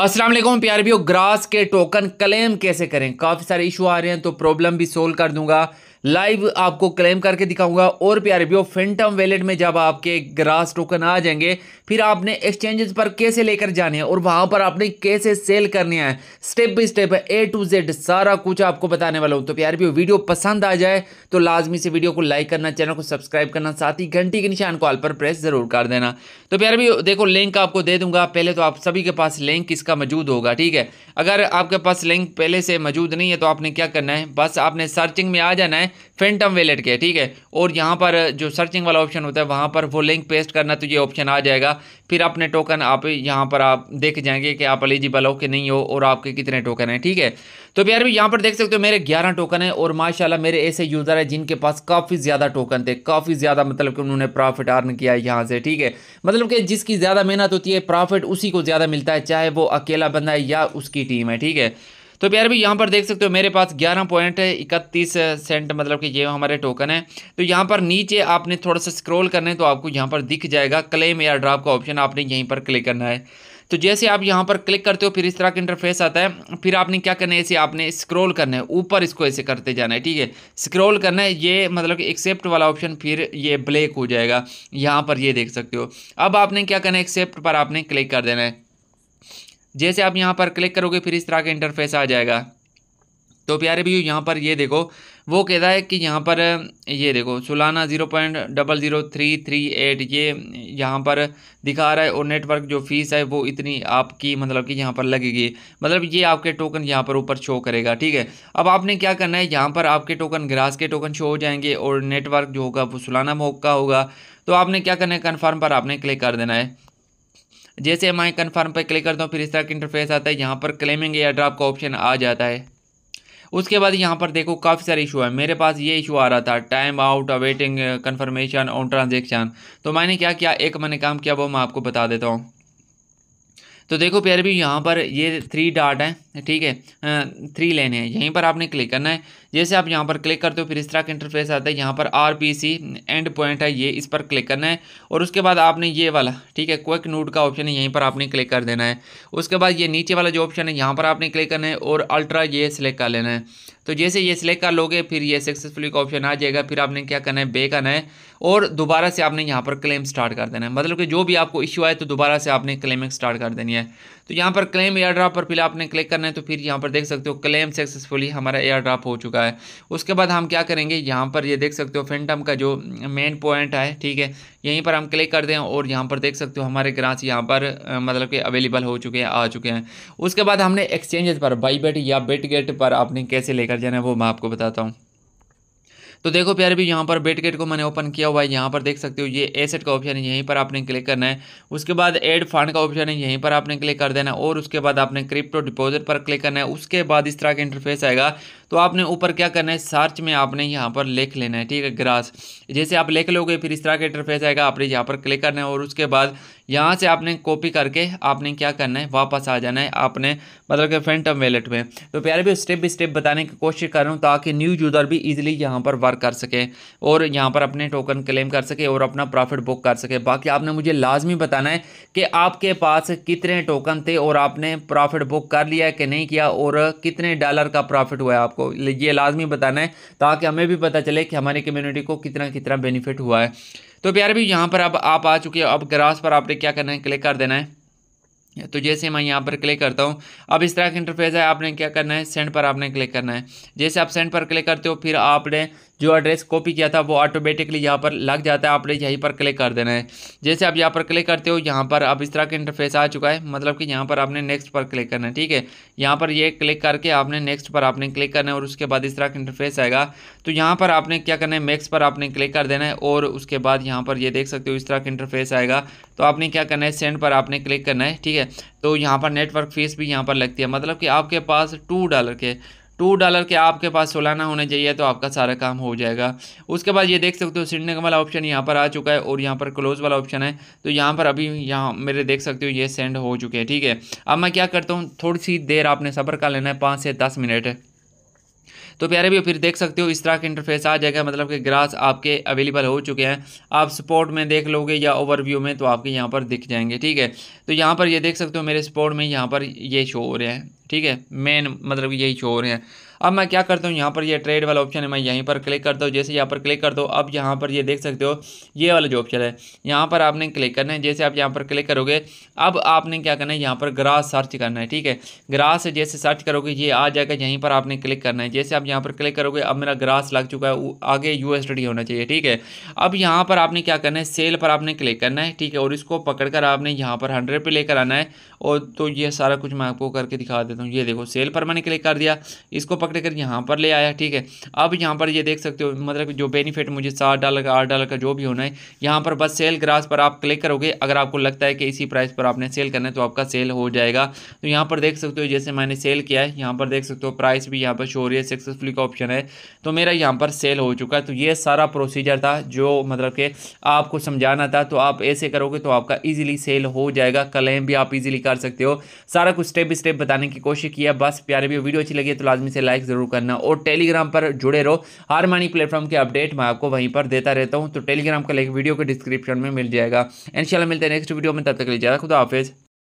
असलम प्यार आर ग्रास के टोकन क्लेम कैसे करें काफ़ी सारे इशू आ रहे हैं तो प्रॉब्लम भी सोल्व कर दूंगा लाइव आपको क्लेम करके दिखाऊंगा और प्यारे भी फेंटम वैलेट में जब आपके ग्रास टोकन आ जाएंगे फिर आपने एक्सचेंजेस पर कैसे लेकर जाने हैं और वहां पर आपने कैसे सेल करने हैं step by step A to Z सारा कुछ आपको बताने वाला हूं तो प्यारे भी वीडियो पसंद आ जाए तो लाजमी से वीडियो को लाइक करना चैनल को सब्सक्राइब करना साथ ही घंटी के निशान को आल पर प्रेस जरूर कर देना तो प्यारे भी देखो लिंक आपको दे दूंगा पहले तो आप सभी के पास लिंक इसका मौजूद होगा ठीक है अगर आपके पास लिंक पहले से मौजूद नहीं है तो आपने क्या करना है बस आपने सर्चिंग में आ जाना है फेंटम वेलेट के ठीक है और यहाँ पर जो सर्चिंग वाला ऑप्शन होता है वहाँ पर वो लिंक पेस्ट करना तो ये ऑप्शन आ जाएगा फिर अपने टोकन आप यहाँ पर आप देख जाएंगे कि आप एलिजिबल हो कि नहीं हो और आपके कितने टोकन हैं ठीक है तो प्यार भी यहाँ पर देख सकते हो मेरे ग्यारह टोकन हैं और माशाला मेरे ऐसे यूज़र हैं जिनके पास काफ़ी ज़्यादा टोकन थे काफ़ी ज़्यादा मतलब कि उन्होंने प्रॉफिट अर्न किया है यहाँ से ठीक है मतलब कि जिसकी ज़्यादा मेहनत होती है प्रॉफिट उसी को ज़्यादा मिलता है चाहे वो अकेला बंदा है या उसकी टीम है ठीक है तो प्यार भी यहाँ पर देख सकते हो मेरे पास ग्यारह पॉइंट इकतीस सेंट मतलब कि ये हमारे टोकन है तो यहाँ पर नीचे आपने थोड़ा सा स्क्रॉल करना है तो आपको यहाँ पर दिख जाएगा क्लेम या ड्राप का ऑप्शन आपने यहीं पर क्लिक करना है तो जैसे आप यहाँ पर क्लिक करते हो फिर इस तरह का इंटरफेस आता है फिर आपने क्या करना है इसे आपने स्क्रॉल करना है ऊपर इसको ऐसे करते जाना है ठीक है स्क्रॉल करना है ये मतलब कि एक्सेप्ट वाला ऑप्शन फिर ये ब्लैक हो जाएगा यहाँ पर ये देख सकते हो अब आपने क्या करना है एक्सेप्ट पर आपने क्लिक कर देना है जैसे आप यहाँ पर क्लिक करोगे फिर इस तरह का इंटरफेस आ जाएगा तो प्यारे व्यू यहाँ पर ये देखो वो कहता है कि यहाँ पर ये देखो Solana zero point double zero three three eight ये यहाँ पर दिखा रहा है और नेटवर्क जो फीस है वो इतनी आपकी मतलब कि यहाँ पर लगेगी मतलब ये आपके टोकन यहाँ पर ऊपर शो करेगा ठीक है अब आपने क्या करना है यहाँ पर आपके टोकन ग्रास के टोकन शो हो जाएंगे और नेटवर्क जो होगा वो सुलाना मोक का होगा तो आपने क्या करना है कन्फर्म पर आपने क्लिक कर देना है जैसे हम आई कन्फर्म पर क्लिक करता हूँ फिर इस तरह का इंटरफेस आता है यहाँ पर क्लेमिंग एयर ड्राप का ऑप्शन आ जाता है उसके बाद यहाँ पर देखो काफ़ी सारे इशू है मेरे पास ये इशू आ रहा था time out awaiting confirmation on transaction तो मैंने क्या किया एक मैंने काम किया वो मैं आपको बता देता हूँ तो देखो प्यारे भी यहाँ पर ये थ्री डाट हैं ठीक है थ्री लेन है यहीं पर आपने क्लिक करना है जैसे आप यहाँ पर क्लिक करते हो फिर इस तरह का इंटरफेस आता है यहाँ पर R P C endpoint है ये इस पर क्लिक करना है और उसके बाद आपने ये वाला ठीक है क्विक नोट का ऑप्शन है यहीं पर आपने क्लिक कर देना है उसके बाद ये नीचे वाला जो ऑप्शन है यहाँ पर आपने क्लिक करना है और अल्ट्रा ये सिलेक्ट कर लेना है तो जैसे ये सिलेक्ट कर लोगे फिर ये सक्सेसफुली का ऑप्शन आ जाएगा फिर आपने क्या करना है बे करना है और दोबारा से आपने यहाँ पर क्लेम स्टार्ट कर देना है मतलब कि जो भी आपको इश्यू आए तो दोबारा से आपने क्लेमिंग स्टार्ट कर देनी है तो यहाँ पर क्लेम एयर ड्राप पर फिर आपने क्लिक करना है तो फिर यहाँ पर देख सकते हो क्लेम सक्सेसफुली हमारा एयर ड्राप हो चुका है उसके बाद हम क्या करेंगे यहाँ पर ये यह देख सकते हो फेंटम का जो मेन पॉइंट है ठीक है यहीं पर हम क्लिक कर दें और यहाँ पर देख सकते हो हमारे ग्रांस यहाँ पर मतलब कि अवेलेबल हो चुके हैं आ चुके हैं उसके बाद हमने एक्सचेंजेस पर बाई बेट या बेट गेट पर आपने कैसे लेकर जाना है वो मैं आपको बताता हूँ तो देखो प्यारे भी यहाँ पर बेट गेट को मैंने ओपन किया हुआ है यहाँ पर देख सकते हो ये एसेट का ऑप्शन है यहीं पर आपने क्लिक करना है उसके बाद एड फंड का ऑप्शन है यहीं पर आपने क्लिक कर देना है और उसके बाद आपने क्रिप्टो डिपोजिट पर क्लिक करना है उसके बाद इस तरह का इंटरफेस आएगा तो आपने ऊपर क्या करना है सर्च में आपने यहाँ पर लिख लेना है ठीक है ग्रास जैसे आप लिख लोगे फिर इस तरह का इंटरफेस आएगा आपने यहाँ पर क्लिक करना है और उसके बाद यहाँ से आपने कॉपी करके आपने क्या करना है वापस आ जाना है आपने मतलब कि फ्रेंटम वैलेट में तो प्यारे भी स्टेप बाई स्टेप बताने की कोशिश कर रहा हूँ ताकि न्यू यूज़र भी इजीली यहाँ पर वर्क कर सके और यहाँ पर अपने टोकन क्लेम कर सके और अपना प्रॉफिट बुक कर सके बाकी आपने मुझे लाजमी बताना है कि आपके पास कितने टोकन थे और आपने प्रॉफिट बुक कर लिया कि नहीं किया और कितने डॉलर का प्रॉफिट हुआ है आपको ये लाजमी बताना है ताकि हमें भी पता चले कि हमारी कम्यूनिटी को कितना कितना बेनिफिट हुआ है तो प्यारे भी यहाँ पर अब आप आ चुके हो अब ग्रास पर आपने क्या करना है क्लिक कर देना है तो जैसे मैं यहाँ पर क्लिक करता हूँ अब इस तरह का इंटरफेस है आपने क्या करना है सेंड पर आपने क्लिक करना है जैसे आप सेंड पर क्लिक करते हो फिर आपने जो एड्रेस कॉपी किया था वो ऑटोमेटिकली यहाँ पर लग जाता है आपने यहीं पर क्लिक कर देना है जैसे आप यहाँ पर क्लिक करते हो यहाँ पर अब इस तरह का इंटरफेस आ चुका है मतलब कि यहाँ पर आपने नेक्स्ट पर क्लिक करना है ठीक है यहाँ पर ये क्लिक करके आपने नेक्स्ट पर आपने क्लिक करना है और उसके बाद इस तरह का इंटरफेस आएगा तो यहाँ पर आपने क्या करना है मैक्स पर आपने क्लिक कर देना है और उसके बाद यहाँ पर ये देख सकते हो इस तरह का इंटरफेस आएगा तो आपने क्या करना है सेंड पर आपने क्लिक करना है ठीक है तो यहाँ पर नेटवर्क फीस भी यहाँ पर लगती है मतलब कि आपके पास टू डॉलर के टू डॉलर के आपके पास सोलाना होना चाहिए तो आपका सारा काम हो जाएगा उसके बाद ये देख सकते हो सिंडिंग वाला ऑप्शन यहाँ पर आ चुका है और यहाँ पर क्लोज वाला ऑप्शन है तो यहाँ पर अभी यहाँ मेरे देख सकते हो ये सेंड हो चुके हैं ठीक है अब मैं क्या करता हूँ थोड़ी सी देर आपने सफर का लेना है पाँच से दस मिनट तो प्यारे भी फिर देख सकते हो इस तरह का इंटरफेस आ जाएगा मतलब कि ग्रास आपके अवेलेबल हो चुके हैं आप सपोर्ट में देख लोगे या ओवरव्यू में तो आपके यहाँ पर दिख जाएंगे ठीक है तो यहाँ पर ये देख सकते हो मेरे सपोर्ट में यहाँ पर ये शो हो रहे हैं ठीक है मेन मतलब यही चोर हैं अब मैं क्या करता हूँ यहाँ पर ये ट्रेड वाला ऑप्शन है मैं यहीं पर क्लिक करता हूँ जैसे यहाँ पर क्लिक करता हूँ अब यहाँ पर ये देख सकते हो ये वाला जो ऑप्शन है यहाँ पर आपने क्लिक करना है जैसे आप यहाँ पर क्लिक करोगे अब आपने क्या करना है यहाँ पर ग्रास सर्च करना है ठीक है ग्रास जैसे सर्च करोगे ये आ जाएगा यहीं पर आपने क्लिक करना है जैसे आप यहाँ पर क्लिक करोगे अब मेरा ग्रास लग चुका है आगे यू होना चाहिए ठीक है अब यहाँ पर आपने क्या करना है सेल पर आपने क्लिक करना है ठीक है और इसको कर आपने यहाँ पर हंड्रेड पर लेकर आना है और तो ये सारा कुछ मैं आपको करके दिखा देता हूँ ये देखो सेल पर मैंने क्लिक कर दिया इसको पकड़ कर यहाँ पर ले आया ठीक है अब यहाँ पर ये देख सकते हो मतलब जो बेनिफिट मुझे सात डॉलर का आठ डॉलर का जो भी होना है यहाँ पर बस सेल ग्रास पर आप क्लिक करोगे अगर आपको लगता है कि इसी प्राइस पर आपने सेल करना है तो आपका सेल हो जाएगा तो यहाँ पर देख सकते हो जैसे मैंने सेल किया है यहाँ पर देख सकते हो प्राइस भी यहाँ पर शो रही है सक्सेसफुली का ऑप्शन है तो मेरा यहाँ पर सेल हो चुका है तो ये सारा प्रोसीजर था जो मतलब कि आपको समझाना था तो आप ऐसे करोगे तो आपका ईजिली सेल हो जाएगा क्लेम भी आप ईजिली कर सकते हो सारा कुछ स्टेप स्टेप बताने की कोशिश किया बस प्यारे भी वीडियो अच्छी लगी तो लाजमी से लाइक लाइक ज़रूर करना और टेलीग्राम पर जुड़े रहो हर मनी प्लेटफॉर्म के अपडेट मैं आपको वहीं पर देता रहता हूँ तो टेलीग्राम का लिंक वीडियो के डिस्क्रिप्शन में मिल जाएगा इनशाला मिलते हैं नेक्स्ट वीडियो में तब तक लीजिए खुदा हाफिज़